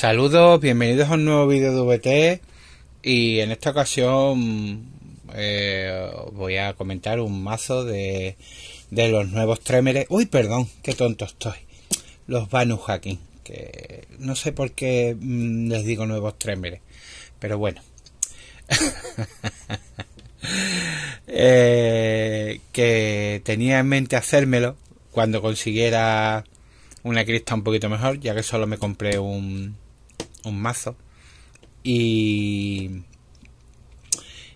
Saludos, bienvenidos a un nuevo vídeo de VT y en esta ocasión eh, voy a comentar un mazo de, de los nuevos tremere Uy, perdón, qué tonto estoy. Los Banu Hacking, que no sé por qué mm, les digo nuevos tremere pero bueno. Eh, que tenía en mente hacérmelo cuando consiguiera una crista un poquito mejor, ya que solo me compré un, un mazo. Y,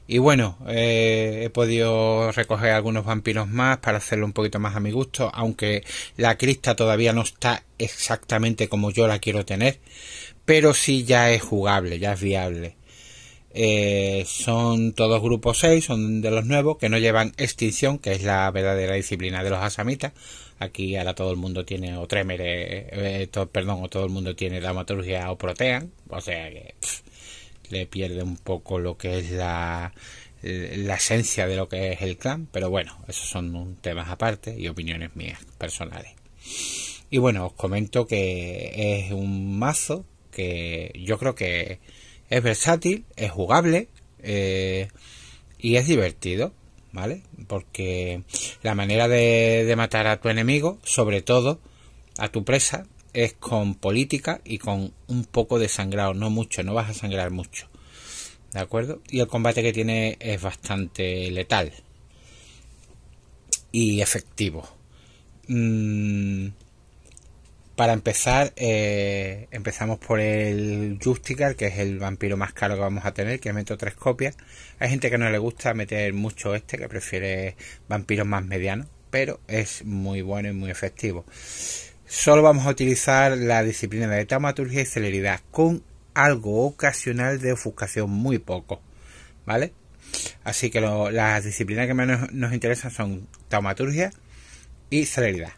y bueno, eh, he podido recoger algunos vampiros más para hacerlo un poquito más a mi gusto, aunque la crista todavía no está exactamente como yo la quiero tener, pero sí ya es jugable, ya es viable. Eh, son todos grupos 6, son de los nuevos, que no llevan extinción, que es la verdadera disciplina de los asamitas Aquí ahora todo el mundo tiene o tremere, eh, eh, perdón, o todo el mundo tiene la dramaturgia o protean, o sea que le pierde un poco lo que es la, esencia de lo que es el clan, pero bueno, esos son temas aparte y opiniones mías personales. Y bueno, os comento que es un mazo que yo creo que es versátil, es jugable eh, y es divertido. ¿vale? Porque la manera de, matar a tu enemigo, sobre todo a tu presa, es con política y con un poco de sangrado, no mucho, no vas a sangrar mucho. ¿De acuerdo? Y el combate que tiene es bastante letal y efectivo. Mm, para empezar, eh, empezamos por el Justicar, que es el vampiro más caro que vamos a tener, que meto tres copias. Hay gente que no le gusta meter mucho este, que prefiere vampiros más medianos, pero es muy bueno y muy efectivo. Solo vamos a utilizar la disciplina de taumaturgia y celeridad, con algo ocasional de ofuscación, muy poco, ¿vale? Así que las disciplinas que menos nos interesan son taumaturgia y celeridad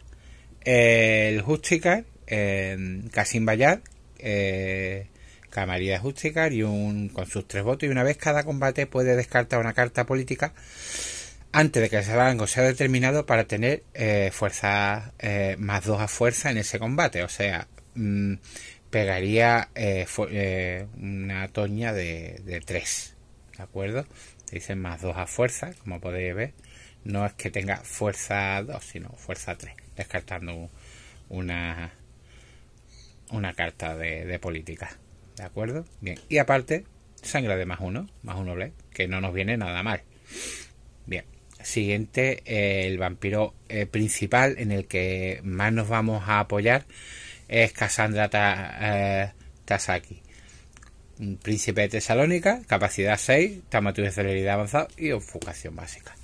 el Justicar, en Casim Bayar eh, Camarilla Justicar y un con sus tres votos y una vez cada combate puede descartar una carta política antes de que el rango sea determinado para tener eh, fuerza eh, más dos a fuerza en ese combate. O sea, mm, pegaría eh, una toña de, tres, ¿de acuerdo? Dicen más dos a fuerza, como podéis ver. No es que tenga fuerza dos sino fuerza 3 descartando una, una carta de, política. ¿De acuerdo? Bien. Y aparte, sangre de más uno, más uno noble, que no nos viene nada mal. Bien. Siguiente, el vampiro eh, principal en el que más nos vamos a apoyar es Cassandra eh, Tasaki. Príncipe de Tesalónica, capacidad 6, tamatura de celeridad avanzado y enfocación básica.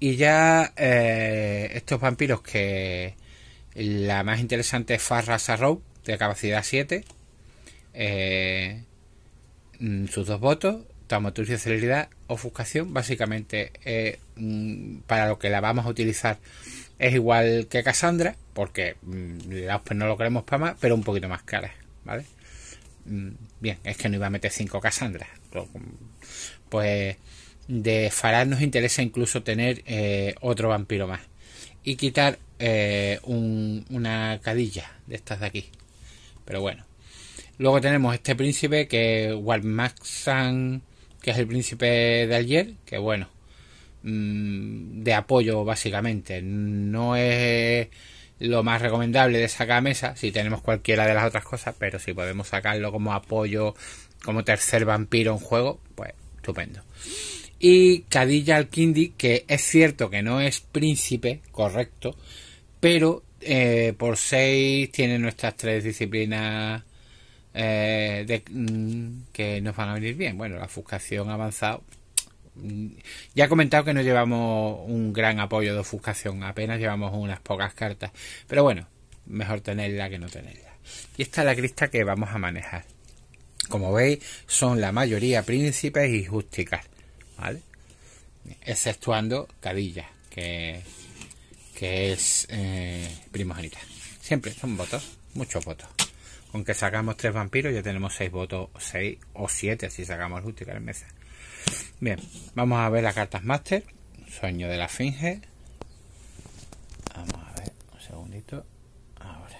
Y ya eh, estos vampiros que la más interesante es Farra Sarrow, de capacidad 7. Eh, mm, sus dos votos, y celeridad, ofuscación, básicamente eh, mm, para lo que la vamos a utilizar es igual que Cassandra, porque mm, la pues, no lo queremos para más, pero un poquito más cara, ¿vale? Bien, es que no iba a meter 5 Cassandra. Pues de Farad nos interesa incluso tener eh, otro vampiro más y quitar eh, un, una cadilla de estas de aquí. Pero bueno. Luego tenemos este príncipe que Walmaxan, que es el príncipe de ayer que bueno, mm, de apoyo básicamente. No es lo más recomendable de sacar mesa si tenemos cualquiera de las otras cosas, pero si podemos sacarlo como apoyo, como tercer vampiro en juego, pues estupendo y Cadilla al que es cierto que no es príncipe, correcto, pero eh, por seis tiene nuestras tres disciplinas eh, mm, que nos van a venir bien. Bueno, la ofuscación Avanzado, mm, Ya he comentado que no llevamos un gran apoyo de ofuscación, apenas llevamos unas pocas cartas. Pero bueno, mejor tenerla que no tenerla. Y esta es la crista que vamos a manejar. Como veis, son la mayoría príncipes y justicas. Exceptuando Cadilla, que, es eh, primogénita. Siempre son votos, muchos votos. Con que sacamos tres vampiros ya tenemos seis votos, seis o siete si sacamos útiles en mesa. Bien, vamos a ver las cartas máster. Sueño de la Finge. Vamos a ver, un segundito. Ahora.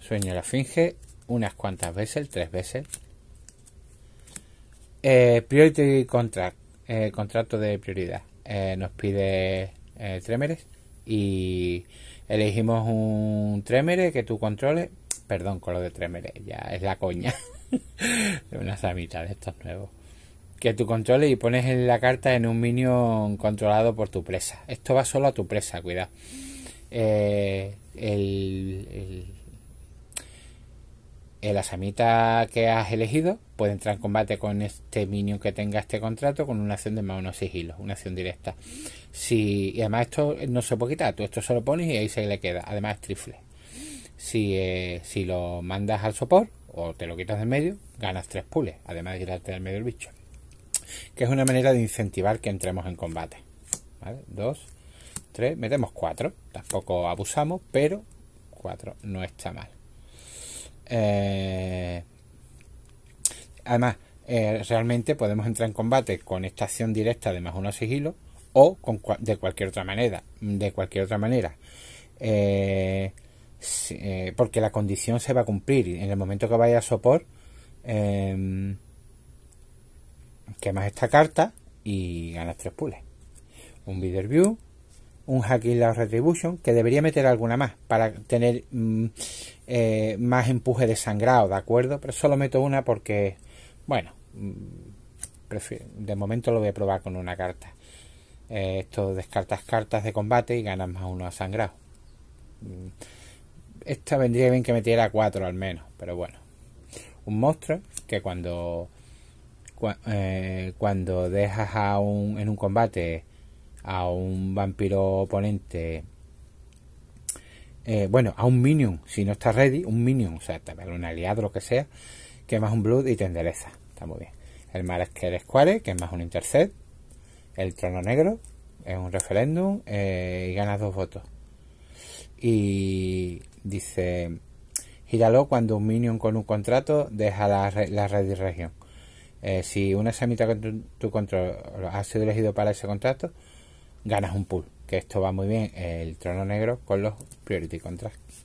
Sueño de la Finge, unas cuantas veces, tres veces. Eh, priority Contract, eh, contrato de prioridad. Eh, nos pide eh, Tremeres y elegimos un Tremere que tú controles. Perdón con lo de Tremere, ya es la coña de una samita de estos nuevos. Que tú controles y pones en la carta en un minion controlado por tu presa. Esto va solo a tu presa, cuidado. Eh, el el asamita que has elegido puede entrar en combate con este minion que tenga este contrato con una acción de más menos Sigilo, una acción directa. Si, y además esto no se puede quitar, tú esto se lo pones y ahí se le queda. Además es trifle. Eh, si, lo mandas al sopor o te lo quitas del medio, ganas tres pules, además de quitarte del medio el bicho. Que es una manera de incentivar que entremos en combate. ¿Vale? Dos, tres, metemos cuatro. Tampoco abusamos, pero cuatro no está mal. Eh, además, eh, realmente podemos entrar en combate con esta acción directa de más uno sigilo o de cualquier otra manera. De cualquier otra manera. Eh, porque la condición se va a cumplir. En el momento que vaya a sopor, em, quemas esta carta y ganas tres pules. Un video view un Hacking la Retribution, que debería meter alguna más para tener mm, eh, más empuje de sangrado, ¿de acuerdo? Pero solo meto una porque, bueno, mm, prefiero, de momento lo voy a probar con una carta. Eh, esto descartas cartas de combate y ganas más uno a sangrado. Mm, esta vendría bien que metiera cuatro al menos, pero bueno. Un monstruo que cuando, eh, cuando dejas a un, en un combate a un vampiro oponente. Eh, bueno, a un minion, si no está ready, un minion, o sea, también un aliado, lo que sea, que más un blood y te Está muy bien. El el Square, que es más un intercept. El Trono Negro, es un referéndum eh, y gana dos votos. Y dice, gíralo cuando un minion con un contrato deja la, la red y región. Eh, si una semita con tu, tu control ha sido elegido para ese contrato, ganas un pool. Que esto va muy bien el trono negro con los priority contracts.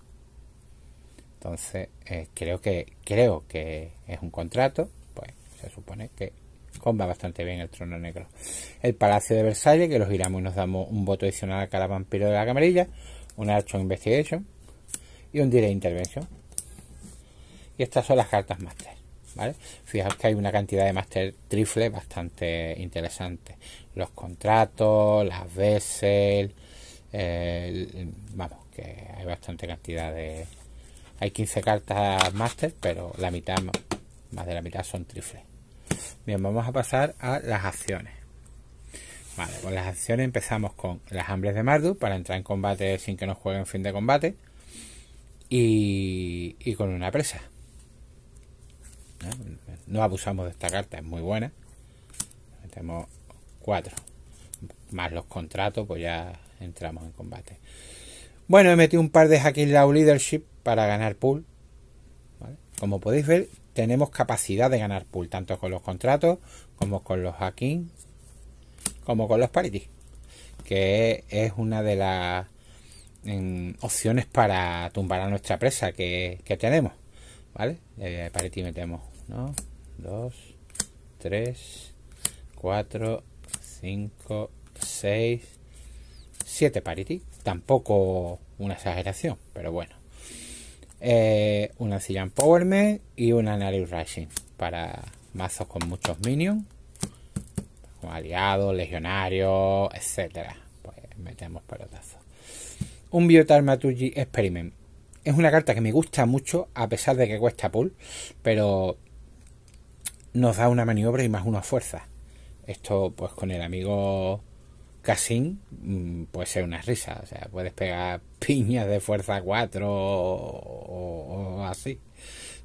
Entonces, eh, creo que creo que es un contrato, pues se supone que comba bastante bien el trono negro. El Palacio de Versalles, que los giramos y nos damos un voto adicional a cada vampiro de la camarilla, un archon Investigation y un Direct intervención. Y estas son las cartas máster. Fijaos que hay una cantidad de máster trifle bastante interesante. Los contratos, las vessel, vamos, que hay bastante cantidad de... Hay 15 cartas Máster, pero la mitad, más de la mitad son trifles. Bien, vamos a pasar a las acciones. Vale, con pues las acciones empezamos con las hambres de Mardu para entrar en combate sin que nos jueguen fin de combate y con una presa. No abusamos de esta carta, es muy buena. Metemos cuatro. Más los contratos, pues ya entramos en combate. Bueno, he metido un par de Hacking Law Leadership para ganar pool. Como podéis ver, tenemos capacidad de ganar pool, tanto con los contratos, como con los hacking, como con los parity. Que es una de las mm, opciones para tumbar a nuestra presa que, tenemos. ¿Vale? Eh, metemos 1, 2, 3, 4, 5, 6, 7 parity. Tampoco una exageración, pero bueno. Eh, una silla Empowerment y una Nari Rising para mazos con muchos minions, como aliados, legionarios, etcétera. Pues metemos pelotazos. Un Biotarmatuji Experiment. Es una carta que me gusta mucho, a pesar de que cuesta pull. pero nos da una maniobra y más una fuerza. Esto, pues con el amigo Cassin, mm, puede ser una risa. O sea, puedes pegar piñas de fuerza 4 o, o, así.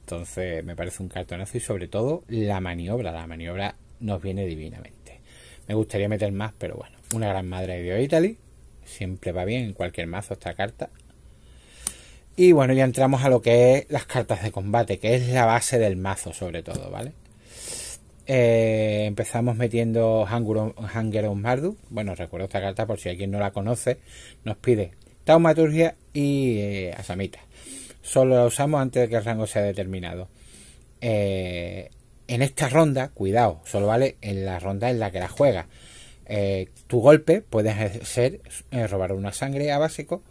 Entonces, me parece un cartonazo y sobre todo la maniobra. La maniobra nos viene divinamente. Me gustaría meter más, pero bueno. Una gran madre de Italy. Siempre va bien en cualquier mazo esta carta. Y bueno, ya entramos a lo que es las cartas de combate, que es la base del mazo sobre todo, ¿vale? Eh, empezamos metiendo Hunger on, Bueno, recuerdo esta carta por si alguien no la conoce. Nos pide Taumaturgia y eh, Asamita. Solo la usamos antes de que el rango sea determinado. Eh, en esta ronda, cuidado, solo vale en la ronda en la que la juegas. tu golpe puede ser robar una sangre a básico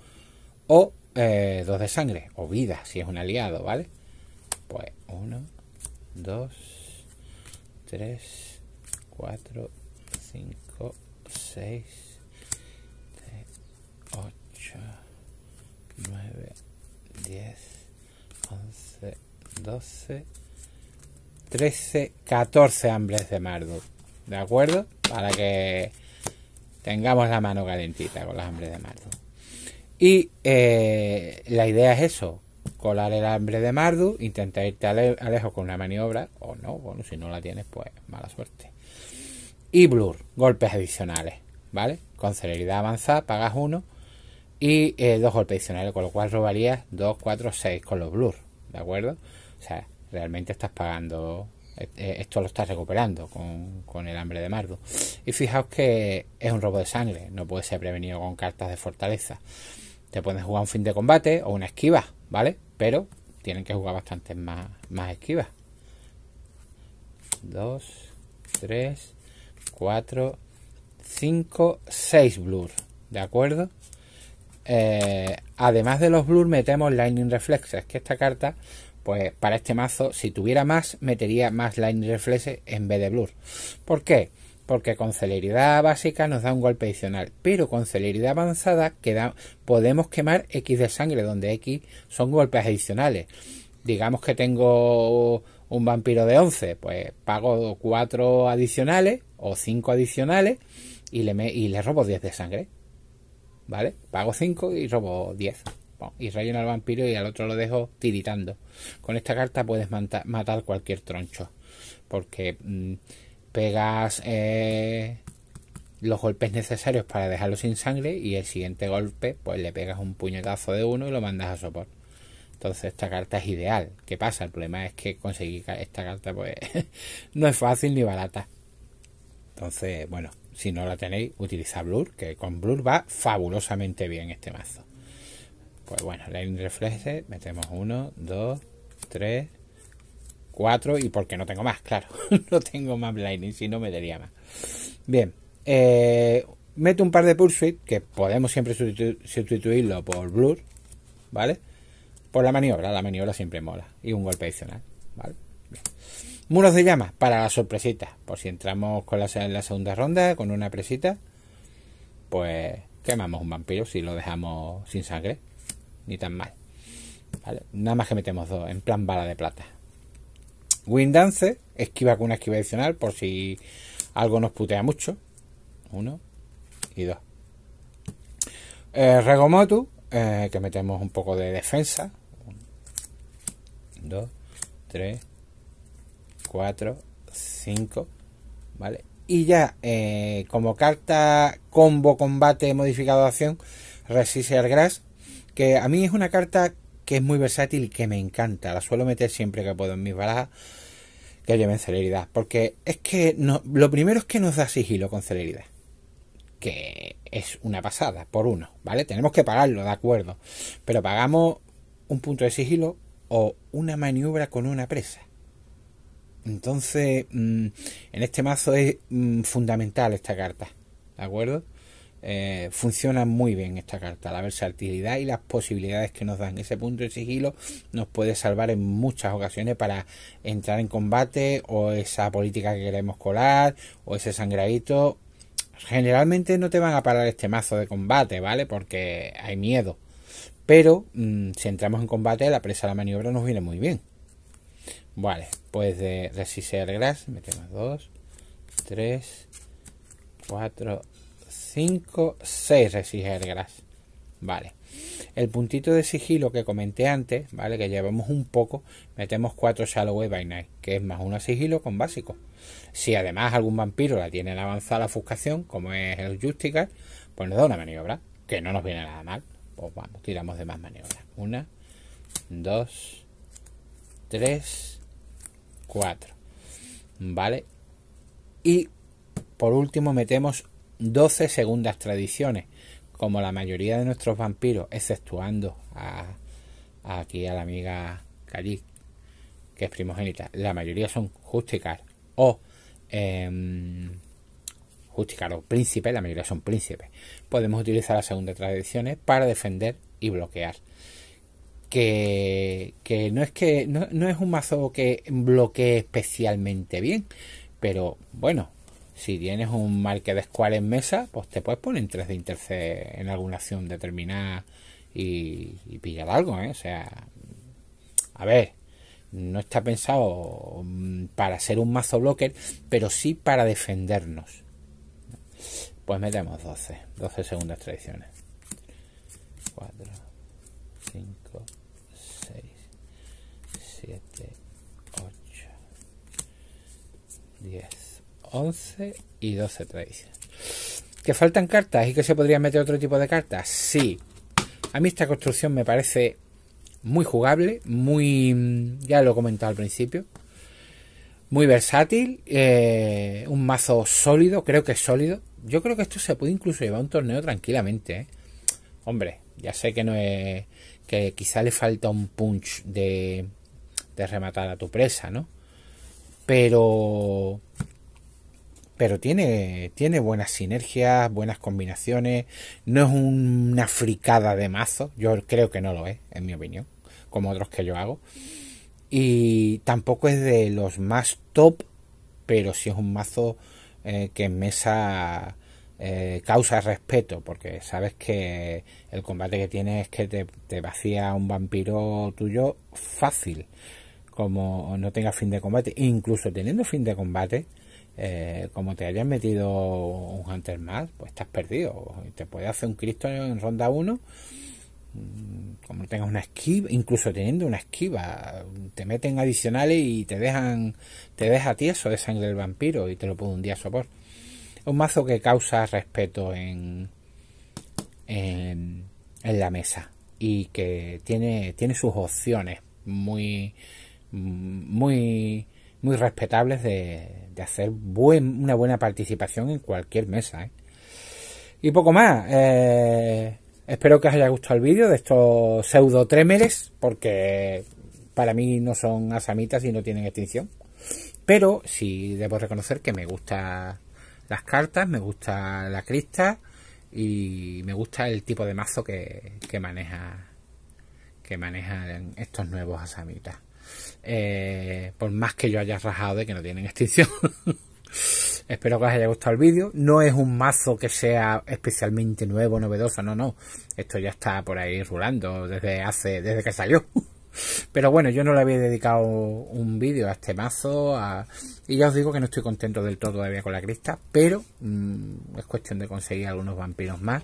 o dos de sangre, o vida si es un aliado, ¿vale? Pues uno, dos, 3, 4, 5, 6, 8, 9, 10, 11, 12, 13, 14 hambres de Mardo, ¿De acuerdo? Para que tengamos la mano calentita con los hambres de Mardo. Y eh, la idea es eso, colar el hambre de Mardu, intenta irte a, lejos con una maniobra, o no, bueno, si no la tienes, pues mala suerte. Y Blur, golpes adicionales, ¿vale? Con celeridad avanzada pagas uno y eh, dos golpes adicionales, con lo cual robarías dos, cuatro, seis con los Blur, ¿de acuerdo? O sea, realmente estás pagando, e-, e-, esto lo estás recuperando con, con el hambre de Mardu. Y fijaos que es un robo de sangre, no puede ser prevenido con cartas de fortaleza. Te pueden jugar un fin de combate o una esquiva, ¿vale? Pero tienen que jugar bastantes más, más esquivas. 2, 3, 4, 5, 6 blur. ¿De acuerdo? Eh, además de los blur metemos Lightning Reflexes, que esta carta, pues para este mazo, si tuviera más, metería más Lightning Reflexes en vez de blur. ¿Por qué? porque con celeridad básica nos da un golpe adicional, pero con celeridad avanzada queda, podemos quemar X de sangre, donde X son golpes adicionales. Digamos que tengo un vampiro de 11, pues pago 4 adicionales o 5 adicionales y le, y le robo 10 de sangre. ¿Vale? Pago 5 y robo 10. y relleno al vampiro y al otro lo dejo tiritando. Con esta carta puedes matar cualquier troncho. Porque... Mm, pegas eh, los golpes necesarios para dejarlo sin sangre y el siguiente golpe pues le pegas un puñetazo de uno y lo mandas a sopor. Entonces esta carta es ideal. ¿Qué pasa? El problema es que conseguir esta carta pues no es fácil ni barata. Entonces, bueno, si no la tenéis, utiliza Blur, que con Blur va fabulosamente bien este mazo. Pues bueno, un refleje metemos uno, dos, tres... Cuatro y porque no tengo más, claro. no tengo más blinding si no me daría más. Bien, eh, meto un par de Pursuit, que podemos siempre sustituirlo por Blur, ¿vale? Por la maniobra, la maniobra siempre mola. Y un golpe adicional, ¿vale? Muros de llamas, para la sorpresita. Por si entramos con la, en la segunda ronda, con una presita, pues quemamos un vampiro si lo dejamos sin sangre. Ni tan mal. ¿Vale? Nada más que metemos dos, en plan bala de plata. Windance, esquiva con una esquiva adicional por si algo nos putea mucho. Uno y dos. Eh, Regomotu, eh, que metemos un poco de defensa. Uno, dos, tres, cuatro, cinco. ¿Vale? Y ya, eh, como carta combo combate modificado de acción, resiste al grass. Que a mí es una carta que es muy versátil y que me encanta. La suelo meter siempre que puedo en mis barajas que lleven celeridad. Porque es que lo primero es que nos da sigilo con celeridad. Que es una pasada, por uno, ¿vale? Tenemos que pagarlo, de acuerdo. Pero pagamos un punto de sigilo o una maniobra con una presa. Entonces, mm, en este mazo es mm, fundamental esta carta, ¿de acuerdo? Eh, funciona muy bien esta carta. La versatilidad y las posibilidades que nos dan. Ese punto de sigilo nos puede salvar en muchas ocasiones para entrar en combate o esa política que queremos colar o ese sangradito. Generalmente no te van a parar este mazo de combate, ¿vale? Porque hay miedo. Pero mm, si entramos en combate, la presa la maniobra nos viene muy bien. Vale, pues de Resistir Grass metemos Dos, 3, 4, 5, 6 gras Vale. El puntito de sigilo que comenté antes, ¿vale? Que llevamos un poco, metemos 4 Shallow by Night, que es más una sigilo con básico. Si además algún vampiro la tiene en avanzada ofuscación, como es el Justicar, pues nos da una maniobra, que no nos viene nada mal. Pues vamos, tiramos de más maniobras. Una, dos, tres, cuatro. ¿Vale? Y por último metemos 12 segundas tradiciones, como la mayoría de nuestros vampiros, exceptuando a, aquí a la amiga Kalik que es primogénita. La mayoría son Justicar o em, Justicar o príncipe, la mayoría son príncipes. Podemos utilizar las segundas tradiciones para defender y bloquear. Que, no es que no, no es un mazo que bloquee especialmente bien, pero bueno, si tienes un marque de square en mesa, pues te puedes poner 3 de intercept en alguna acción determinada y, pillar algo, ¿eh? O sea, a ver, no está pensado mm, para ser un mazo blocker, pero sí para defendernos. Pues metemos 12, 12 segundas tradiciones. 4, 5, 6, 7, 8, 10. 11 y 12 trades. ¿Que faltan cartas y que se podría meter otro tipo de cartas? Sí. A mí esta construcción me parece muy jugable, muy... Mm, ya lo he comentado al principio. Muy versátil, eh, un mazo sólido, creo que es sólido. Yo creo que esto se puede incluso llevar a un torneo tranquilamente. ¿eh? Hombre, ya sé que no es... que quizá le falta un punch de, de rematar a tu presa, ¿no? Pero pero tiene, tiene buenas sinergias, buenas combinaciones, no es una fricada de mazo, yo creo que no lo es, en mi opinión, como otros que yo hago. Y tampoco es de los más top, pero sí es un mazo eh, que en mesa eh, causa respeto, porque sabes que el combate que tienes es que te vacía un vampiro tuyo fácil, como no tenga fin de combate. Incluso teniendo fin de combate, eh, como te hayas metido un Hunter más, pues estás perdido. Te puede hacer un Cristo en ronda 1, mm, como tengas una esquiva, incluso teniendo una esquiva, te meten adicionales y te dejan, te deja tieso de sangre del vampiro y te lo puede un día sopor. Es un mazo que causa respeto en, en, en la mesa y que tiene, tiene sus opciones muy, muy muy respetables de, hacer buen, una buena participación en cualquier mesa. ¿eh? Y poco más. Eh, espero que os haya gustado el vídeo de estos pseudo trémeres, porque para mí no son asamitas y no tienen extinción. Pero sí debo reconocer que me gustan las cartas, me gusta la crista y me gusta el tipo de mazo que, que maneja que manejan estos nuevos asamitas. Eh, por más que yo haya rajado de que no tienen extinción. Espero que os haya gustado el vídeo. No es un mazo que sea especialmente nuevo, novedoso, no, no. Esto ya está por ahí rulando desde hace, desde que salió. Pero bueno, yo no le había dedicado un vídeo a este mazo. Y ya os digo que no estoy contento del todo todavía con la crista. Pero mm, es cuestión de conseguir algunos vampiros más.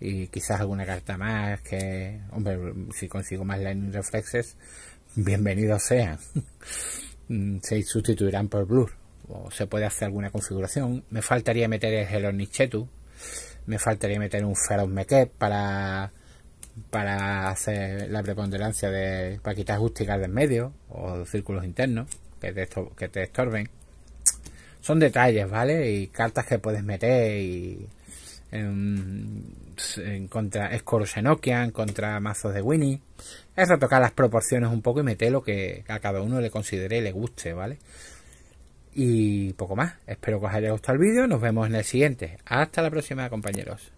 Y quizás alguna carta más. Que, hombre, si consigo más Lightning Reflexes, bienvenidos sean. Mm, se sustituirán por Blur. O se puede hacer alguna configuración. Me faltaría meter el Hello Nichetu. Me faltaría meter un Feroz para para hacer la preponderancia de para quitar acústicas del medio o círculos internos que te, que te estorben. Son detalles, ¿vale? Y cartas que puedes meter y en, en contra contra mazos de Winnie. Es retocar las proporciones un poco y meter lo que a cada uno le considere y le guste, ¿vale? Y poco más. Espero que os haya gustado el vídeo. Nos vemos en el siguiente. Hasta la próxima, compañeros.